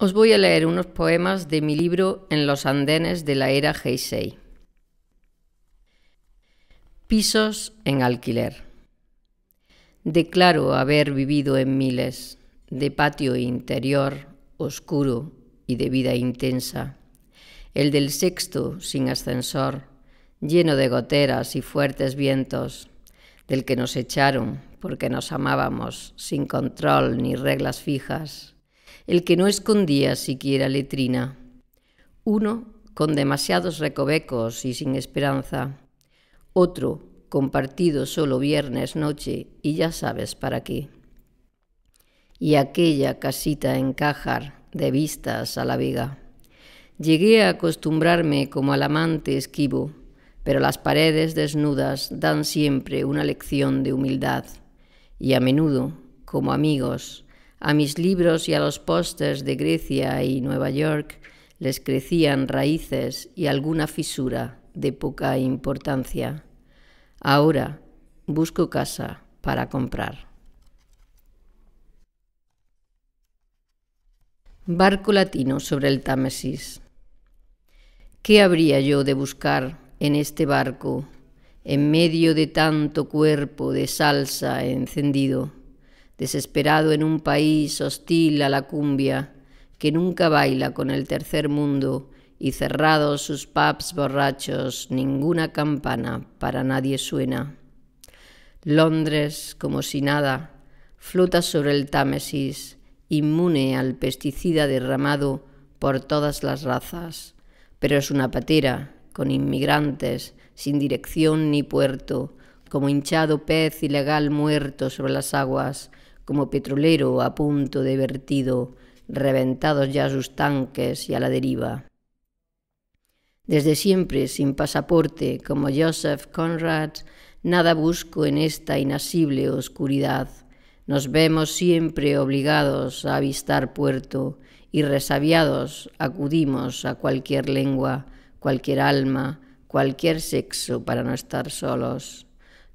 Os voy a leer unos poemas de mi libro En los andenes de la era Heisei. Pisos en alquiler. Declaro haber vivido en miles de patio interior oscuro y de vida intensa, el del sexto sin ascensor, lleno de goteras y fuertes vientos, del que nos echaron porque nos amábamos sin control ni reglas fijas el que no escondía siquiera letrina. Uno con demasiados recovecos y sin esperanza. Otro compartido solo viernes noche y ya sabes para qué. Y aquella casita en cajar de vistas a la vega. Llegué a acostumbrarme como al amante esquivo, pero las paredes desnudas dan siempre una lección de humildad y a menudo, como amigos, a mis libros y a los pósters de Grecia y Nueva York les crecían raíces y alguna fisura de poca importancia. Ahora busco casa para comprar. Barco latino sobre el Támesis. ¿Qué habría yo de buscar en este barco, en medio de tanto cuerpo de salsa encendido? desesperado en un país hostil a la cumbia, que nunca baila con el tercer mundo y cerrados sus pubs borrachos, ninguna campana para nadie suena. Londres, como si nada, flota sobre el Támesis, inmune al pesticida derramado por todas las razas, pero es una patera con inmigrantes sin dirección ni puerto, como hinchado pez ilegal muerto sobre las aguas, como petrolero a punto de vertido, reventados ya sus tanques y a la deriva. Desde siempre sin pasaporte, como Joseph Conrad, nada busco en esta inasible oscuridad. Nos vemos siempre obligados a avistar puerto y resabiados acudimos a cualquier lengua, cualquier alma, cualquier sexo para no estar solos.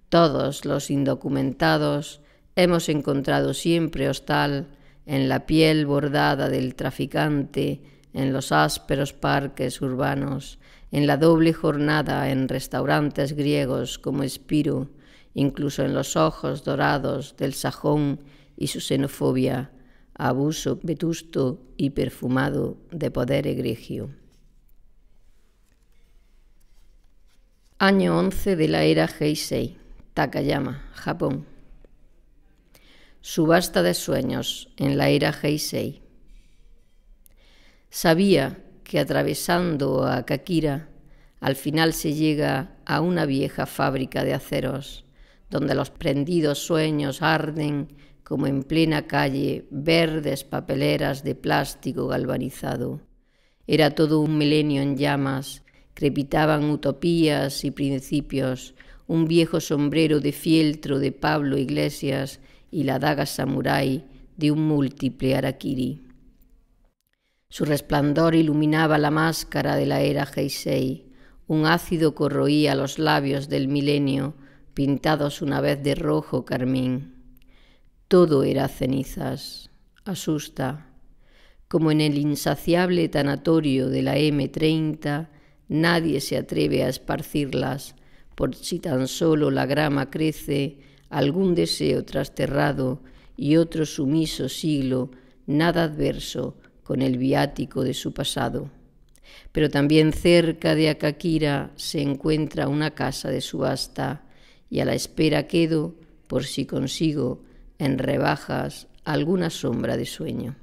Todos los indocumentados Hemos encontrado siempre hostal en la piel bordada del traficante, en los ásperos parques urbanos, en la doble jornada en restaurantes griegos como Espiro, incluso en los ojos dorados del sajón y su xenofobia, abuso vetusto y perfumado de poder egregio. Año 11 de la era Heisei, Takayama, Japón. Subasta de sueños en la era Heisei. Sabía que atravesando a Kakira, al final se llega a una vieja fábrica de aceros, donde los prendidos sueños arden como en plena calle verdes papeleras de plástico galvanizado. Era todo un milenio en llamas, crepitaban utopías y principios, un viejo sombrero de fieltro de Pablo Iglesias y la daga samurái de un múltiple arakiri. Su resplandor iluminaba la máscara de la era Heisei, un ácido corroía los labios del milenio, pintados una vez de rojo carmín. Todo era cenizas. Asusta. Como en el insaciable tanatorio de la M30, nadie se atreve a esparcirlas, por si tan solo la grama crece, algún deseo trasterrado y otro sumiso siglo, nada adverso con el viático de su pasado. Pero también cerca de Akakira se encuentra una casa de subasta y a la espera quedo por si consigo en rebajas alguna sombra de sueño.